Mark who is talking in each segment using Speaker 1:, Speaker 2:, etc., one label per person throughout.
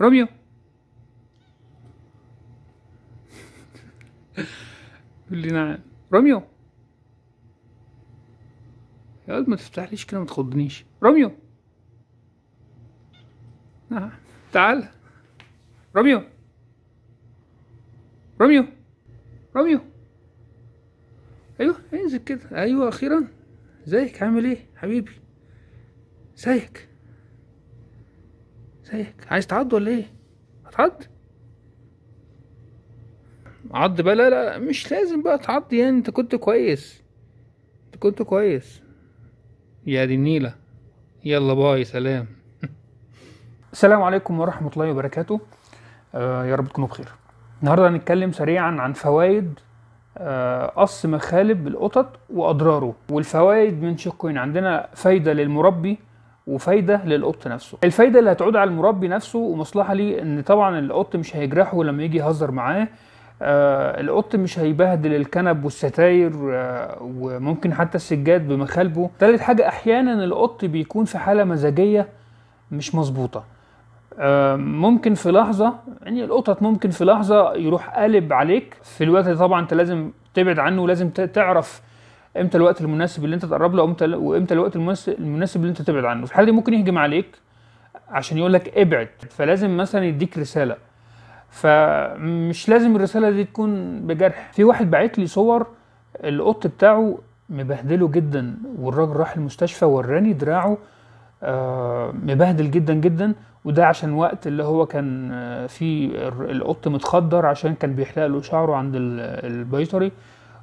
Speaker 1: روميو يقول لي نعم روميو يا ولد ما تفتحليش كده ما تخضنيش روميو نعم تعال روميو روميو روميو ايوه انزل كده ايوه اخيرا ازيك عامل ايه حبيبي ازيك زيك عايز تعض ولا ايه هتعض عض بقى لا لا مش لازم بقى تعض يعني انت كنت كويس انت كنت كويس يا دي النيلة يلا باي سلام السلام عليكم ورحمة الله وبركاته آه يا رب تكونوا بخير النهاردة هنتكلم سريعا عن فوائد آه، قص مخالب القطط واضراره والفوائد من شقين عندنا فايده للمربي وفايده للقط نفسه الفايده اللي هتعود على المربي نفسه ومصلحه ليه ان طبعا القط مش هيجرحه لما يجي يهزر معاه آه القط مش هيبهدل الكنب والستاير آه وممكن حتى السجاد بمخالبه تالت حاجه احيانا القط بيكون في حاله مزاجيه مش مظبوطه آه ممكن في لحظه يعني القطط ممكن في لحظه يروح قالب عليك في الوقت ده طبعا انت لازم تبعد عنه ولازم تعرف امتى الوقت المناسب اللي انت تقرب له وامتى وامتى الوقت المناسب اللي انت تبعد عنه في الحاله دي ممكن يهجم عليك عشان يقول لك ابعد فلازم مثلا يديك رساله فمش لازم الرساله دي تكون بجرح في واحد بعت لي صور القط بتاعه مبهدله جدا والراجل راح المستشفى وراني دراعه آه مبهدل جدا جدا وده عشان وقت اللي هو كان آه، فيه القط متخدر عشان كان بيحلق له شعره عند البيطري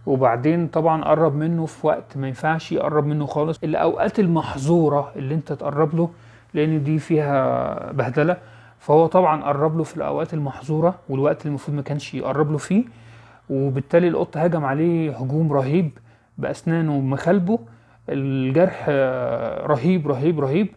Speaker 1: وبعدين طبعا قرب منه في وقت ما ينفعش يقرب منه خالص الاوقات المحظوره اللي انت تقرب له لان دي فيها بهدله فهو طبعا قرب له في الاوقات المحظوره والوقت اللي المفروض ما كانش يقرب له فيه وبالتالي القط هجم عليه هجوم رهيب باسنانه ومخالبه الجرح آه، رهيب رهيب رهيب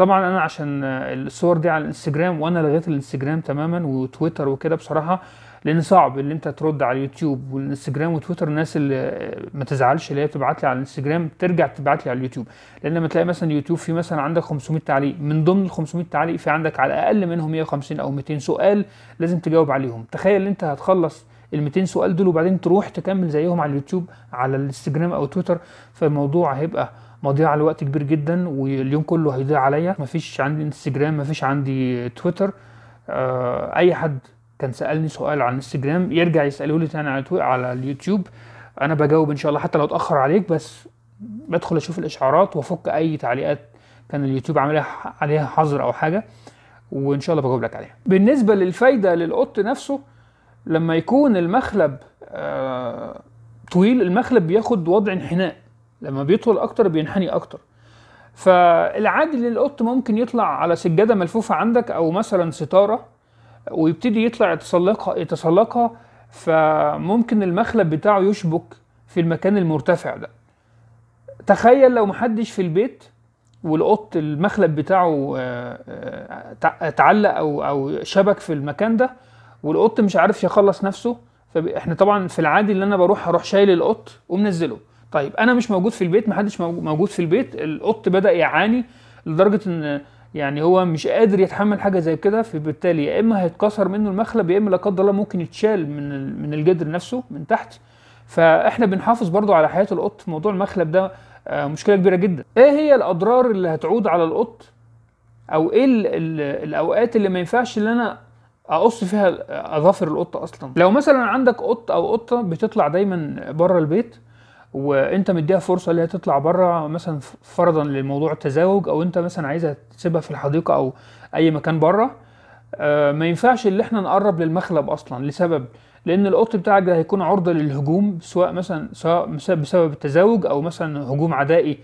Speaker 1: طبعا انا عشان الصور دي على الانستجرام وانا لغيت الانستجرام تماما وتويتر وكده بصراحه لان صعب ان انت ترد على اليوتيوب والانستجرام وتويتر الناس اللي ما تزعلش اللي هي بتبعت لي على الانستجرام ترجع تبعت لي على اليوتيوب لان لما تلاقي مثلا يوتيوب في مثلا عندك 500 تعليق من ضمن ال 500 تعليق في عندك على الاقل منهم 150 او 200 سؤال لازم تجاوب عليهم تخيل انت هتخلص ال 200 سؤال دول وبعدين تروح تكمل زيهم على اليوتيوب على الانستجرام او تويتر فالموضوع هيبقى مضيعه لوقت كبير جدا واليوم كله هيضيع عليا مفيش عندي انستجرام مفيش عندي تويتر آه، اي حد كان سالني سؤال عن انستجرام يرجع يساله لي تاني على, على اليوتيوب انا بجاوب ان شاء الله حتى لو اتاخر عليك بس بدخل اشوف الاشعارات وافك اي تعليقات كان اليوتيوب عاملها عليها حظر او حاجه وان شاء الله بجاوب لك عليها بالنسبه للفايده للقط نفسه لما يكون المخلب آه، طويل المخلب بياخد وضع انحناء لما بيطول اكتر بينحني اكتر فالعادي للقط ممكن يطلع على سجاده ملفوفه عندك او مثلا ستاره ويبتدي يطلع يتسلقها يتسلقها فممكن المخلب بتاعه يشبك في المكان المرتفع ده تخيل لو محدش في البيت والقط المخلب بتاعه اتعلق آه، آه، او او شبك في المكان ده والقط مش عارف يخلص نفسه فاحنا طبعا في العادي اللي انا بروح هروح شايل القط ومنزله طيب انا مش موجود في البيت محدش موجود في البيت القط بدا يعاني لدرجه ان يعني هو مش قادر يتحمل حاجه زي كده فبالتالي يا اما هيتكسر منه المخلب يا اما لا قدر الله ممكن يتشال من من الجدر نفسه من تحت فاحنا بنحافظ برضو على حياه القط في موضوع المخلب ده آه، مشكله كبيره جدا ايه هي الاضرار اللي هتعود على القط او ايه الاوقات اللي ما ينفعش ان انا اقص فيها آه، اظافر القط اصلا لو مثلا عندك قط او قطه بتطلع دايما بره البيت وانت مديها فرصه اللي هي تطلع بره مثلا فرضا لموضوع التزاوج او انت مثلا عايزها تسيبها في الحديقه او اي مكان بره آه، ما ينفعش اللي احنا نقرب للمخلب اصلا لسبب لان القط بتاعك ده هيكون عرضه للهجوم سواء مثلا سواء بسبب التزاوج او مثلا هجوم عدائي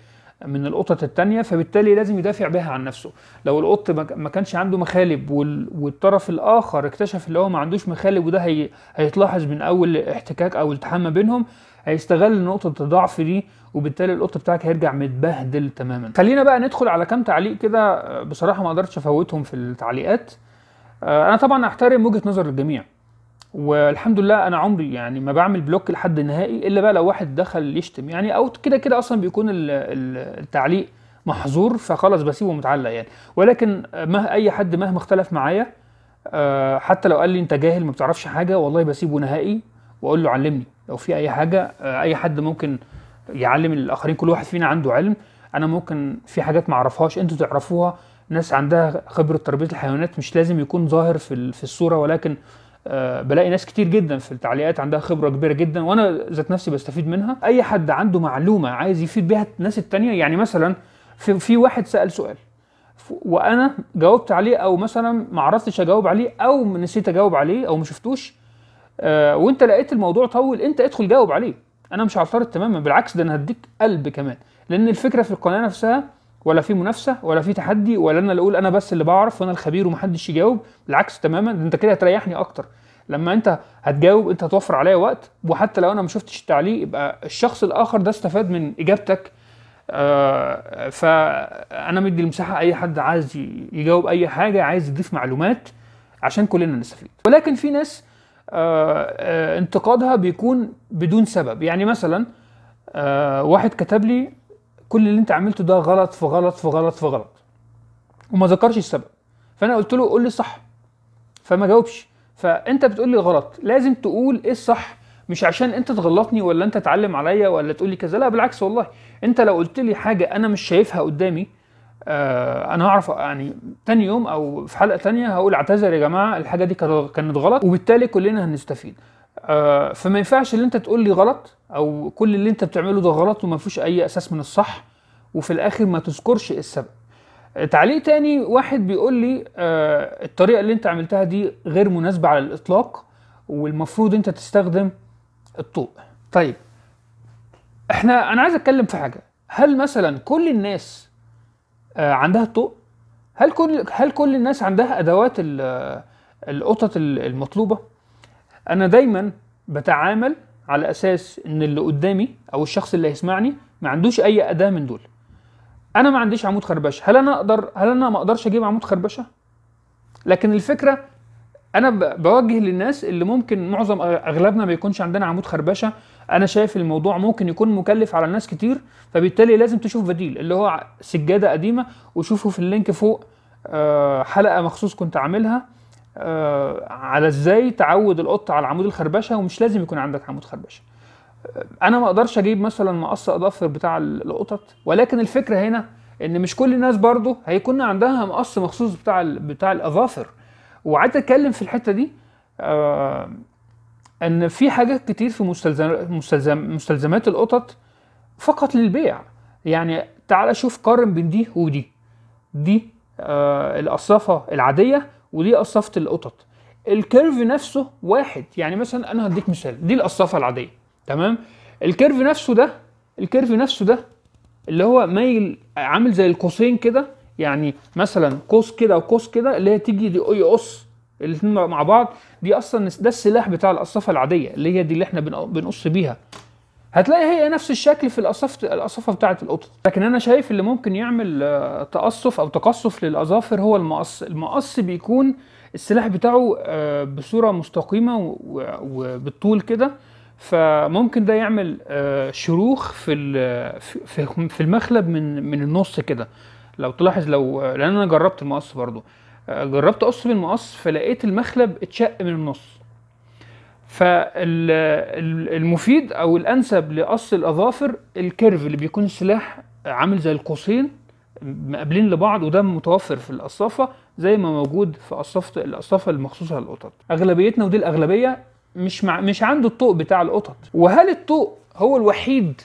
Speaker 1: من القطط الثانيه فبالتالي لازم يدافع بها عن نفسه لو القط ما كانش عنده مخالب والطرف الاخر اكتشف ان هو ما عندوش مخالب وده هي... هيتلاحظ من اول احتكاك او التحام ما بينهم هيستغل نقطة الضعف دي وبالتالي القط بتاعك هيرجع متبهدل تماما خلينا بقى ندخل على كام تعليق كده بصراحة ما قدرتش افوتهم في التعليقات آه، انا طبعا احترم وجهة نظر الجميع والحمد لله انا عمري يعني ما بعمل بلوك لحد نهائي الا بقى لو واحد دخل يشتم يعني او كده كده اصلا بيكون التعليق محظور فخلاص بسيبه متعلق يعني ولكن مه اي حد مهما اختلف معايا آه، حتى لو قال لي انت جاهل ما بتعرفش حاجه والله بسيبه نهائي واقول له علمني لو في اي حاجه آه، اي حد ممكن يعلم الاخرين كل واحد فينا عنده علم انا ممكن في حاجات ما اعرفهاش انتوا تعرفوها ناس عندها خبره تربيه الحيوانات مش لازم يكون ظاهر في في الصوره ولكن آه، بلاقي ناس كتير جدا في التعليقات عندها خبره كبيره جدا وانا ذات نفسي بستفيد منها اي حد عنده معلومه عايز يفيد بيها الناس التانية يعني مثلا في, في واحد سال سؤال وانا جاوبت عليه او مثلا ما عرفتش اجاوب عليه او نسيت اجاوب عليه او ما شفتوش آه وانت لقيت الموضوع طول انت ادخل جاوب عليه انا مش هعترض تماما بالعكس ده انا هديك قلب كمان لان الفكره في القناه نفسها ولا في منافسه ولا في تحدي ولا انا اللي اقول انا بس اللي بعرف وانا الخبير ومحدش يجاوب بالعكس تماما انت كده هتريحني اكتر لما انت هتجاوب انت هتوفر عليا وقت وحتى لو انا ما شفتش التعليق يبقى الشخص الاخر ده استفاد من اجابتك آه، فانا مدي المساحه اي حد عايز يجاوب اي حاجه عايز يضيف معلومات عشان كلنا نستفيد ولكن في ناس آه، آه، انتقادها بيكون بدون سبب يعني مثلا واحد كتب لي كل اللي انت عملته ده غلط في غلط في غلط في غلط وما ذكرش السبب فانا قلت له قول لي الصح فما جاوبش فانت بتقول لي غلط لازم تقول ايه الصح مش عشان انت تغلطني ولا انت تعلم عليا ولا تقول لي كذا لا بالعكس والله انت لو قلت لي حاجه انا مش شايفها قدامي آه، انا هعرف يعني تاني يوم او في حلقه تانية هقول اعتذر يا جماعه الحاجه دي كانت غلط وبالتالي كلنا هنستفيد آه، فما ينفعش ان انت تقول لي غلط او كل اللي انت بتعمله ده غلط وما فيهوش اي اساس من الصح وفي الاخر ما تذكرش السبب تعليق تاني واحد بيقول لي آه الطريقه اللي انت عملتها دي غير مناسبه على الاطلاق والمفروض انت تستخدم الطوق طيب احنا انا عايز اتكلم في حاجه هل مثلا كل الناس آه عندها الطوق هل كل هل كل الناس عندها ادوات آه، القطط المطلوبه انا دايما بتعامل على اساس ان اللي قدامي او الشخص اللي هيسمعني ما عندوش اي اداه من دول انا ما عنديش عمود خربشه هل انا اقدر هل انا ما اقدرش اجيب عمود خربشه لكن الفكره انا بوجه للناس اللي ممكن معظم اغلبنا ما يكونش عندنا عمود خربشه انا شايف الموضوع ممكن يكون مكلف على الناس كتير فبالتالي لازم تشوف بديل اللي هو سجاده قديمه وشوفوا في اللينك فوق آه، حلقه مخصوص كنت عاملها آه، على ازاي تعود القط على عمود الخربشه ومش لازم يكون عندك عمود خربشه آه، انا ما اقدرش اجيب مثلا مقص اظافر بتاع القطط ولكن الفكره هنا ان مش كل الناس برضو هيكون عندها مقص مخصوص بتاع بتاع الاظافر وقعدت اتكلم في الحته دي آه، ان في حاجات كتير في مستلزم مستلزمات القطط فقط للبيع يعني تعال شوف قارن بين دي ودي دي القصافه الاصافه العاديه ودي قصافه القطط الكيرف نفسه واحد يعني مثلا انا هديك مثال دي القصافه العاديه تمام الكيرف نفسه ده الكيرف نفسه ده اللي هو مايل عامل زي القوسين كده يعني مثلا قوس كده وقوس كده اللي هي تيجي دي يقص الاثنين مع بعض دي اصلا ده السلاح بتاع القصافه العاديه اللي هي دي اللي احنا بنقص بيها هتلاقي هي نفس الشكل في الأصافة الاصفه بتاعة القطط لكن أنا شايف اللي ممكن يعمل آه، تقصف أو تقصف للأظافر هو المقص المقص بيكون السلاح بتاعه آه، بصورة مستقيمة وبالطول كده فممكن ده يعمل آه، شروخ في في المخلب من من النص كده لو تلاحظ لو لان انا جربت المقص برضو جربت اقص بالمقص فلقيت المخلب اتشق من النص فالمفيد او الانسب لقص الاظافر الكيرف اللي بيكون سلاح عامل زي القوسين مقابلين لبعض وده متوفر في القصافه زي ما موجود في قصافه القصافه المخصوصه للقطط اغلبيتنا ودي الاغلبيه مش مع مش عنده الطوق بتاع القطط وهل الطوق هو الوحيد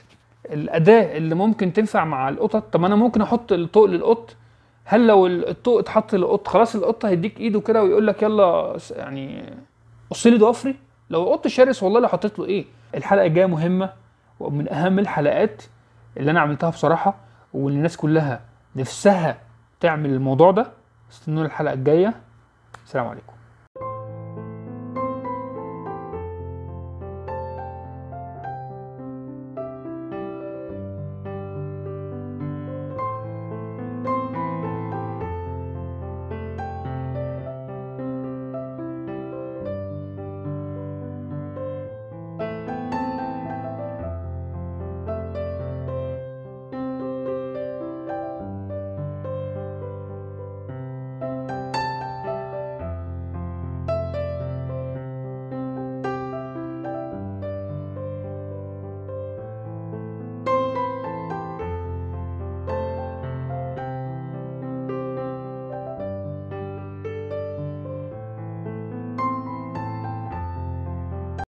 Speaker 1: الاداه اللي ممكن تنفع مع القطط طب انا ممكن احط الطوق للقط هل لو الطوق اتحط للقط خلاص القطه هيديك ايده كده ويقول لك يلا يعني قص لي ضفري لو قط الشرس والله لو حطيت له ايه الحلقه الجايه مهمه ومن اهم الحلقات اللي انا عملتها بصراحه واللي الناس كلها نفسها تعمل الموضوع ده استنوا الحلقه الجايه السلام عليكم